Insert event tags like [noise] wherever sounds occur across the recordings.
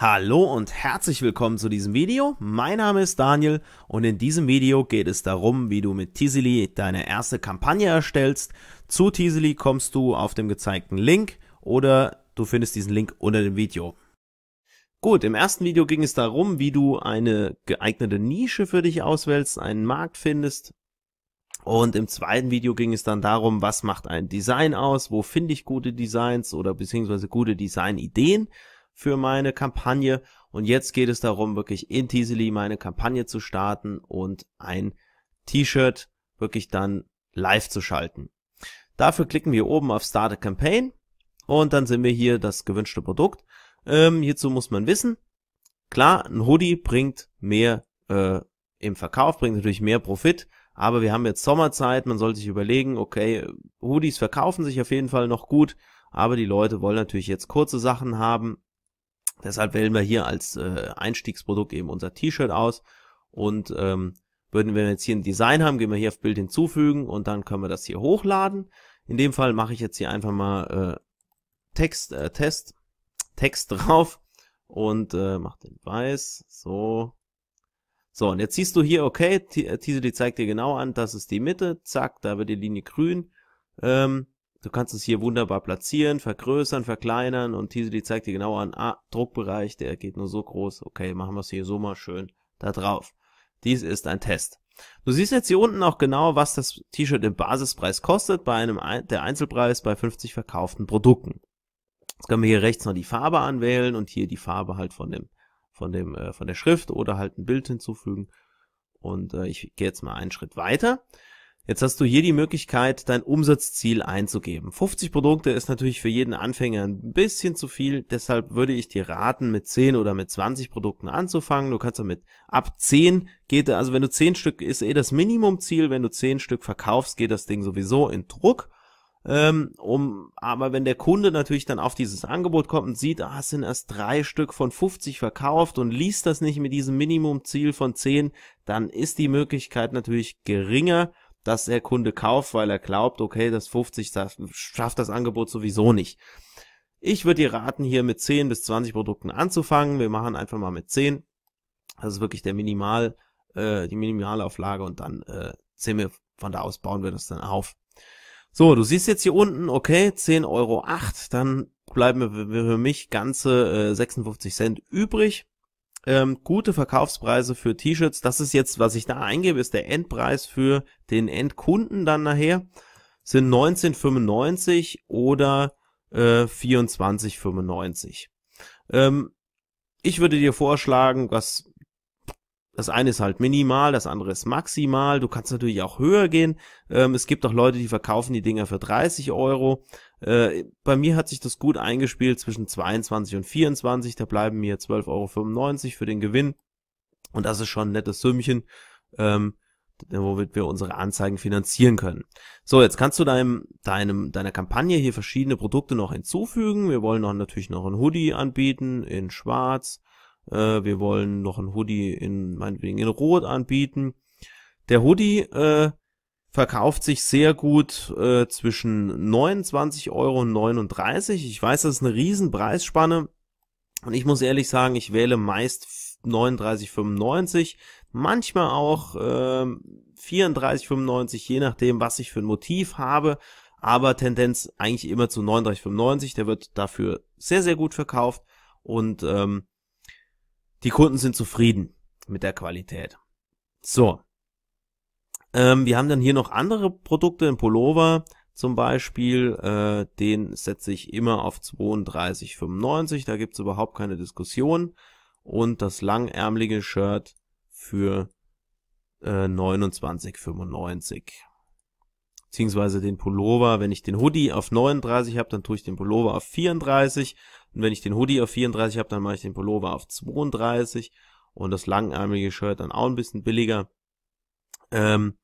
Hallo und herzlich willkommen zu diesem Video. Mein Name ist Daniel und in diesem Video geht es darum, wie du mit Teasily deine erste Kampagne erstellst. Zu Teasily kommst du auf dem gezeigten Link oder du findest diesen Link unter dem Video. Gut, im ersten Video ging es darum, wie du eine geeignete Nische für dich auswählst, einen Markt findest. Und im zweiten Video ging es dann darum, was macht ein Design aus, wo finde ich gute Designs oder beziehungsweise gute Designideen. ideen für meine Kampagne. Und jetzt geht es darum, wirklich in Teasily meine Kampagne zu starten und ein T-Shirt wirklich dann live zu schalten. Dafür klicken wir oben auf Start a Campaign und dann sind wir hier das gewünschte Produkt. Ähm, hierzu muss man wissen, klar, ein Hoodie bringt mehr äh, im Verkauf, bringt natürlich mehr Profit, aber wir haben jetzt Sommerzeit, man sollte sich überlegen, okay, Hoodies verkaufen sich auf jeden Fall noch gut, aber die Leute wollen natürlich jetzt kurze Sachen haben Deshalb wählen wir hier als äh, Einstiegsprodukt eben unser T-Shirt aus und ähm, würden wir jetzt hier ein Design haben, gehen wir hier auf Bild hinzufügen und dann können wir das hier hochladen. In dem Fall mache ich jetzt hier einfach mal äh, Text, äh, Test, Text [laughs] drauf und äh, mach den weiß, so. So, und jetzt siehst du hier, okay, Teaser, äh, die zeigt dir genau an, das ist die Mitte, zack, da wird die Linie grün. Ähm, Du kannst es hier wunderbar platzieren, vergrößern, verkleinern und Teasley zeigt dir genau an, ah, Druckbereich, der geht nur so groß, okay, machen wir es hier so mal schön da drauf. Dies ist ein Test. Du siehst jetzt hier unten auch genau, was das T-Shirt im Basispreis kostet, bei einem der Einzelpreis bei 50 verkauften Produkten. Jetzt können wir hier rechts noch die Farbe anwählen und hier die Farbe halt von dem von dem äh, von der Schrift oder halt ein Bild hinzufügen. Und äh, ich gehe jetzt mal einen Schritt weiter. Jetzt hast du hier die Möglichkeit, dein Umsatzziel einzugeben. 50 Produkte ist natürlich für jeden Anfänger ein bisschen zu viel, deshalb würde ich dir raten, mit 10 oder mit 20 Produkten anzufangen. Du kannst damit ab 10 geht, also wenn du 10 Stück ist eh das Minimumziel, wenn du 10 Stück verkaufst, geht das Ding sowieso in Druck ähm, um, aber wenn der Kunde natürlich dann auf dieses Angebot kommt und sieht, ah, es sind erst drei Stück von 50 verkauft und liest das nicht mit diesem Minimumziel von 10, dann ist die Möglichkeit natürlich geringer dass der Kunde kauft, weil er glaubt, okay, das 50 das schafft das Angebot sowieso nicht. Ich würde dir raten, hier mit 10 bis 20 Produkten anzufangen. Wir machen einfach mal mit 10. Das ist wirklich der Minimal, äh, die Minimalauflage und dann äh, sehen wir, von da aus bauen wir das dann auf. So, du siehst jetzt hier unten, okay, 10,08 Euro, dann bleiben wir für mich ganze äh, 56 Cent übrig ähm, gute Verkaufspreise für T-Shirts. Das ist jetzt, was ich da eingebe, ist der Endpreis für den Endkunden dann nachher. Sind 19,95 oder äh, 24,95. Ähm, ich würde dir vorschlagen, was das eine ist halt minimal, das andere ist maximal. Du kannst natürlich auch höher gehen. Ähm, es gibt auch Leute, die verkaufen die Dinger für 30 Euro. Äh, bei mir hat sich das gut eingespielt zwischen 22 und 24. Da bleiben mir 12,95 Euro für den Gewinn. Und das ist schon ein nettes Sümmchen, ähm, womit wir unsere Anzeigen finanzieren können. So, jetzt kannst du deinem, deinem, deiner Kampagne hier verschiedene Produkte noch hinzufügen. Wir wollen noch natürlich noch ein Hoodie anbieten in schwarz äh, wir wollen noch ein Hoodie in, meinetwegen in Rot anbieten. Der Hoodie äh, verkauft sich sehr gut äh, zwischen 29 Euro und 39. Ich weiß, das ist eine riesen Preisspanne. Und ich muss ehrlich sagen, ich wähle meist 39,95, manchmal auch äh, 34,95, je nachdem, was ich für ein Motiv habe. Aber Tendenz eigentlich immer zu 39,95. Der wird dafür sehr, sehr gut verkauft. Und ähm, die Kunden sind zufrieden mit der Qualität. So. Ähm, wir haben dann hier noch andere Produkte, im Pullover zum Beispiel, äh, den setze ich immer auf 32,95, da gibt's überhaupt keine Diskussion. Und das langärmelige Shirt für äh, 29,95. Beziehungsweise den Pullover, wenn ich den Hoodie auf 39 habe, dann tue ich den Pullover auf 34 und wenn ich den Hoodie auf 34 habe, dann mache ich den Pullover auf 32 und das langarmige Shirt dann auch ein bisschen billiger. Ähm,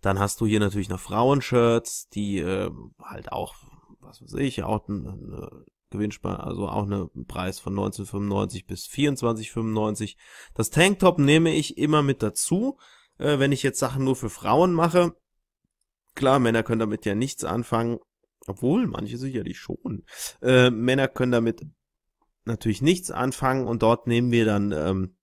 dann hast du hier natürlich noch Frauenshirts, die äh, halt auch, was weiß ich, auch eine, eine Gewinnspanne, also auch einen Preis von 19,95 bis 24,95. Das Tanktop nehme ich immer mit dazu, äh, wenn ich jetzt Sachen nur für Frauen mache. Klar, Männer können damit ja nichts anfangen, obwohl, manche sicherlich schon. Äh, Männer können damit natürlich nichts anfangen und dort nehmen wir dann, ähm,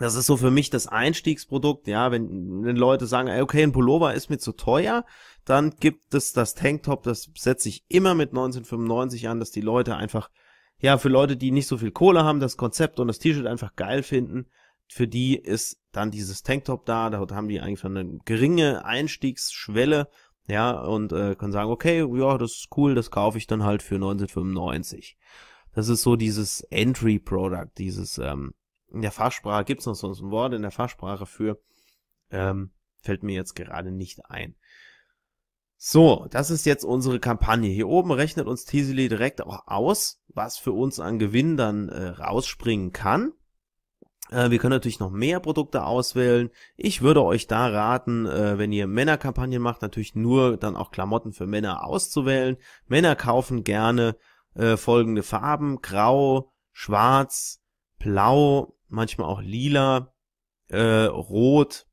das ist so für mich das Einstiegsprodukt, ja, wenn, wenn Leute sagen, okay, ein Pullover ist mir zu teuer, dann gibt es das Tanktop, das setze ich immer mit 1995 an, dass die Leute einfach, ja, für Leute, die nicht so viel Kohle haben, das Konzept und das T-Shirt einfach geil finden, für die ist dann dieses Tanktop da, da haben die eigentlich eine geringe Einstiegsschwelle ja, und äh, kann sagen, okay, ja, das ist cool, das kaufe ich dann halt für 1995. Das ist so dieses Entry-Product, dieses, ähm, in der Fachsprache gibt's noch sonst ein Wort in der Fachsprache für, ähm, fällt mir jetzt gerade nicht ein. So, das ist jetzt unsere Kampagne. Hier oben rechnet uns Teasley direkt auch aus, was für uns an Gewinn dann äh, rausspringen kann. Äh, wir können natürlich noch mehr Produkte auswählen. Ich würde euch da raten, äh, wenn ihr Männerkampagnen macht, natürlich nur dann auch Klamotten für Männer auszuwählen. Männer kaufen gerne äh, folgende Farben. Grau, Schwarz, Blau, manchmal auch Lila, Rot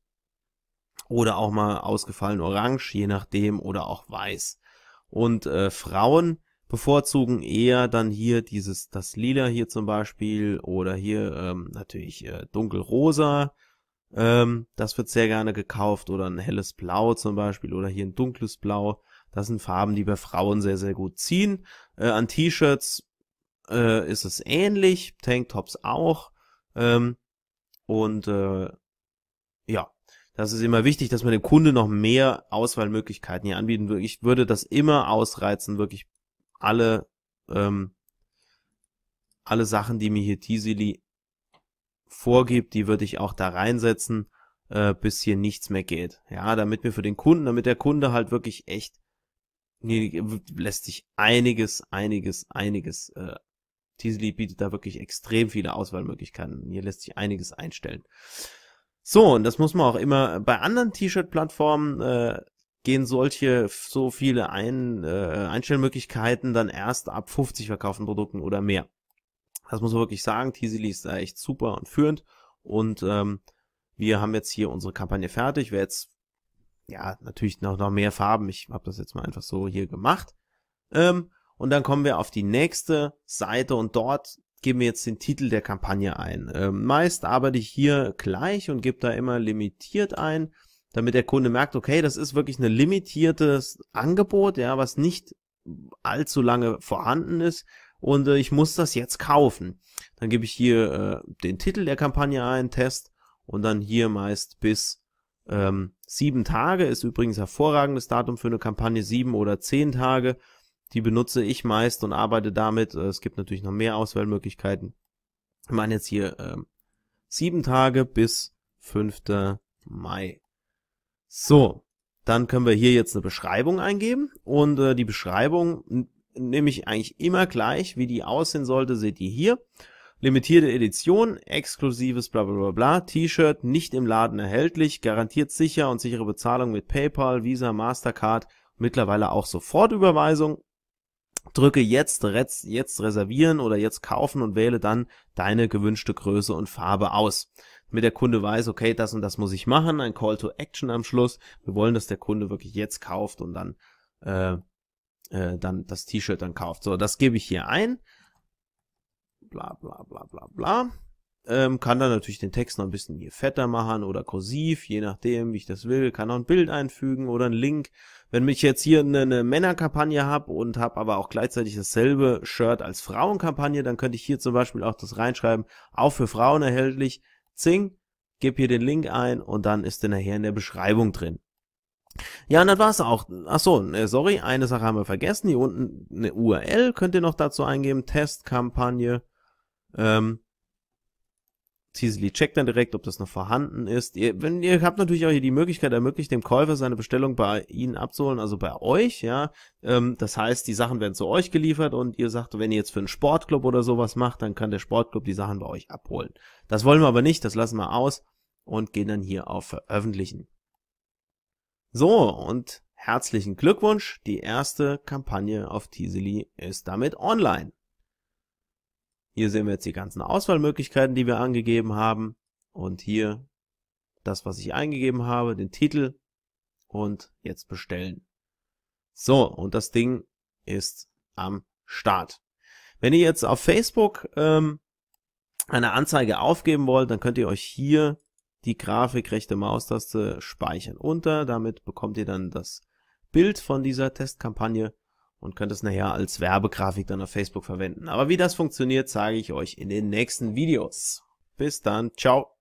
oder auch mal ausgefallen Orange, je nachdem, oder auch Weiß. Und Frauen bevorzugen eher dann hier dieses, das Lila hier zum Beispiel oder hier ähm, natürlich äh, dunkelrosa. Ähm, das wird sehr gerne gekauft oder ein helles Blau zum Beispiel oder hier ein dunkles Blau. Das sind Farben, die bei Frauen sehr, sehr gut ziehen. Äh, an T-Shirts äh, ist es ähnlich, Tanktops auch. Ähm, und äh, ja, das ist immer wichtig, dass man dem Kunde noch mehr Auswahlmöglichkeiten hier anbieten würde. Ich würde das immer ausreizen, wirklich alle, ähm, alle Sachen, die mir hier Teasily vorgibt, die würde ich auch da reinsetzen, äh, bis hier nichts mehr geht. Ja, damit mir für den Kunden, damit der Kunde halt wirklich echt, nee, lässt sich einiges, einiges, einiges, äh, Teasily bietet da wirklich extrem viele Auswahlmöglichkeiten. Hier lässt sich einiges einstellen. So, und das muss man auch immer bei anderen T-Shirt-Plattformen äh, gehen solche so viele Ein, äh, Einstellmöglichkeiten dann erst ab 50 verkauften Produkten oder mehr. Das muss man wirklich sagen. Teasily ist da echt super und führend. Und ähm, wir haben jetzt hier unsere Kampagne fertig. Wer jetzt, ja, natürlich noch, noch mehr Farben. Ich habe das jetzt mal einfach so hier gemacht. Ähm, und dann kommen wir auf die nächste Seite und dort geben wir jetzt den Titel der Kampagne ein. Ähm, meist arbeite ich hier gleich und gebe da immer limitiert ein damit der Kunde merkt, okay, das ist wirklich ein limitiertes Angebot, ja, was nicht allzu lange vorhanden ist und äh, ich muss das jetzt kaufen. Dann gebe ich hier äh, den Titel der Kampagne ein, Test und dann hier meist bis ähm, sieben Tage ist übrigens hervorragendes Datum für eine Kampagne, sieben oder zehn Tage. Die benutze ich meist und arbeite damit. Äh, es gibt natürlich noch mehr Auswahlmöglichkeiten. Ich meine jetzt hier ähm, sieben Tage bis 5. Mai. So, dann können wir hier jetzt eine Beschreibung eingeben und äh, die Beschreibung nehme ich eigentlich immer gleich, wie die aussehen sollte, seht ihr hier. Limitierte Edition, exklusives bla bla bla bla, T-Shirt, nicht im Laden erhältlich, garantiert sicher und sichere Bezahlung mit PayPal, Visa, Mastercard, mittlerweile auch Sofortüberweisung drücke jetzt, jetzt reservieren oder jetzt kaufen und wähle dann deine gewünschte Größe und Farbe aus. Damit der Kunde weiß, okay, das und das muss ich machen, ein Call to Action am Schluss. Wir wollen, dass der Kunde wirklich jetzt kauft und dann, äh, äh, dann das T-Shirt dann kauft. So, das gebe ich hier ein. Bla bla bla bla bla ähm, kann dann natürlich den Text noch ein bisschen hier fetter machen oder kursiv, je nachdem, wie ich das will, kann auch ein Bild einfügen oder ein Link. Wenn ich jetzt hier eine, eine Männerkampagne habe und habe aber auch gleichzeitig dasselbe Shirt als Frauenkampagne, dann könnte ich hier zum Beispiel auch das reinschreiben, auch für Frauen erhältlich, zing, gib hier den Link ein und dann ist der nachher in der Beschreibung drin. Ja, und das war's auch. Ach so, ne, sorry, eine Sache haben wir vergessen. Hier unten eine URL könnt ihr noch dazu eingeben, Testkampagne. Ähm, Teasley checkt dann direkt, ob das noch vorhanden ist. Ihr, wenn, ihr habt natürlich auch hier die Möglichkeit, ermöglicht dem Käufer seine Bestellung bei Ihnen abzuholen, also bei euch, ja. Ähm, das heißt, die Sachen werden zu euch geliefert und ihr sagt, wenn ihr jetzt für einen Sportclub oder sowas macht, dann kann der Sportclub die Sachen bei euch abholen. Das wollen wir aber nicht, das lassen wir aus und gehen dann hier auf Veröffentlichen. So, und herzlichen Glückwunsch, die erste Kampagne auf Teasily ist damit online. Hier sehen wir jetzt die ganzen Auswahlmöglichkeiten, die wir angegeben haben. Und hier das, was ich eingegeben habe, den Titel und jetzt bestellen. So, und das Ding ist am Start. Wenn ihr jetzt auf Facebook ähm, eine Anzeige aufgeben wollt, dann könnt ihr euch hier die Grafik rechte Maustaste speichern unter. Damit bekommt ihr dann das Bild von dieser Testkampagne und könnt es nachher als Werbegrafik dann auf Facebook verwenden. Aber wie das funktioniert, zeige ich euch in den nächsten Videos. Bis dann, ciao!